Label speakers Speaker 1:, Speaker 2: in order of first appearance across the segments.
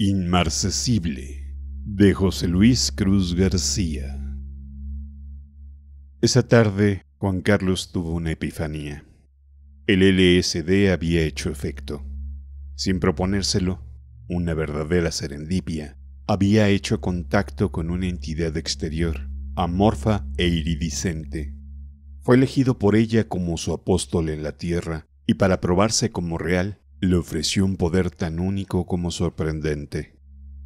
Speaker 1: Inmarcesible de José Luis Cruz García. Esa tarde, Juan Carlos tuvo una epifanía. El LSD había hecho efecto. Sin proponérselo, una verdadera serendipia, había hecho contacto con una entidad exterior, amorfa e iridiscente. Fue elegido por ella como su apóstol en la tierra, y para probarse como real, le ofreció un poder tan único como sorprendente.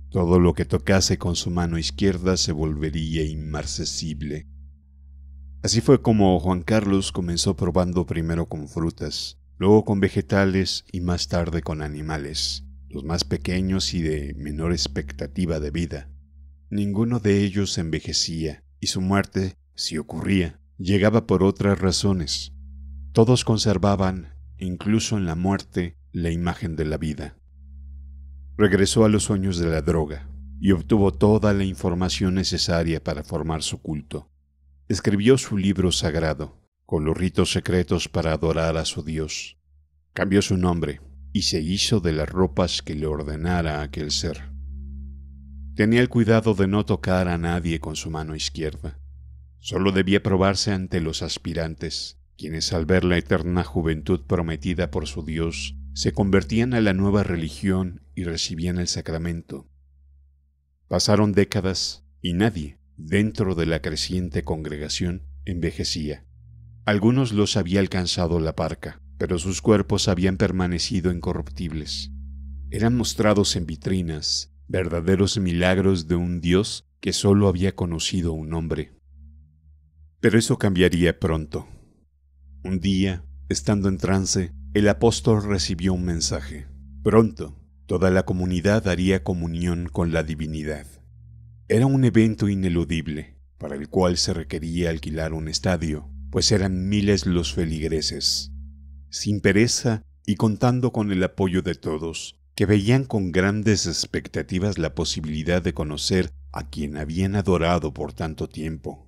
Speaker 1: Todo lo que tocase con su mano izquierda se volvería inmarcesible. Así fue como Juan Carlos comenzó probando primero con frutas, luego con vegetales y más tarde con animales, los más pequeños y de menor expectativa de vida. Ninguno de ellos envejecía y su muerte, si ocurría, llegaba por otras razones. Todos conservaban, incluso en la muerte, la imagen de la vida. Regresó a los sueños de la droga y obtuvo toda la información necesaria para formar su culto. Escribió su libro sagrado, con los ritos secretos para adorar a su Dios. Cambió su nombre y se hizo de las ropas que le ordenara aquel ser. Tenía el cuidado de no tocar a nadie con su mano izquierda. Solo debía probarse ante los aspirantes, quienes al ver la eterna juventud prometida por su Dios se convertían a la nueva religión y recibían el sacramento. Pasaron décadas y nadie dentro de la creciente congregación envejecía. Algunos los había alcanzado la parca, pero sus cuerpos habían permanecido incorruptibles. Eran mostrados en vitrinas, verdaderos milagros de un Dios que solo había conocido un hombre. Pero eso cambiaría pronto. Un día, estando en trance, el apóstol recibió un mensaje. Pronto, toda la comunidad haría comunión con la divinidad. Era un evento ineludible, para el cual se requería alquilar un estadio, pues eran miles los feligreses. Sin pereza y contando con el apoyo de todos, que veían con grandes expectativas la posibilidad de conocer a quien habían adorado por tanto tiempo.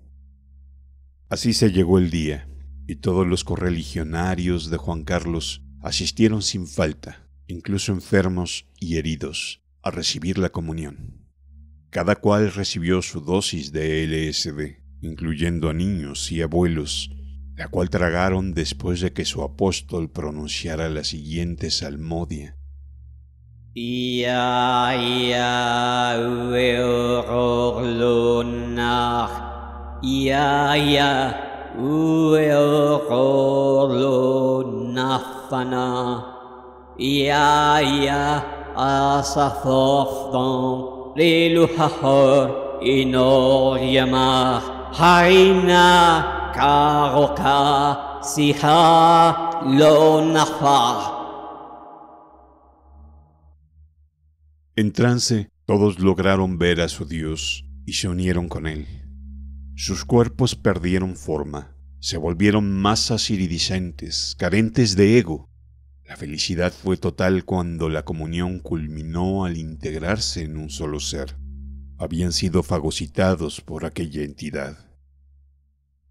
Speaker 1: Así se llegó el día y todos los correligionarios de Juan Carlos asistieron sin falta, incluso enfermos y heridos, a recibir la comunión. Cada cual recibió su dosis de LSD, incluyendo a niños y abuelos, la cual tragaron después de que su apóstol pronunciara la siguiente salmodia. ya, ya Nafana Ya Ya Asafofton Liluhahor Inor Yamah Harina Karoka Siha Lo En trance todos lograron ver a su Dios y se unieron con él. Sus cuerpos perdieron forma, se volvieron masas iridiscentes, carentes de ego. La felicidad fue total cuando la comunión culminó al integrarse en un solo ser. Habían sido fagocitados por aquella entidad.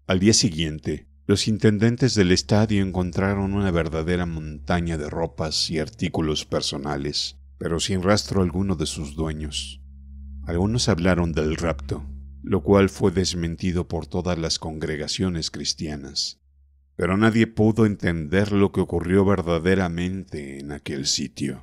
Speaker 1: Al día siguiente, los intendentes del estadio encontraron una verdadera montaña de ropas y artículos personales, pero sin rastro alguno de sus dueños. Algunos hablaron del rapto, lo cual fue desmentido por todas las congregaciones cristianas. Pero nadie pudo entender lo que ocurrió verdaderamente en aquel sitio.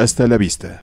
Speaker 1: Hasta la vista.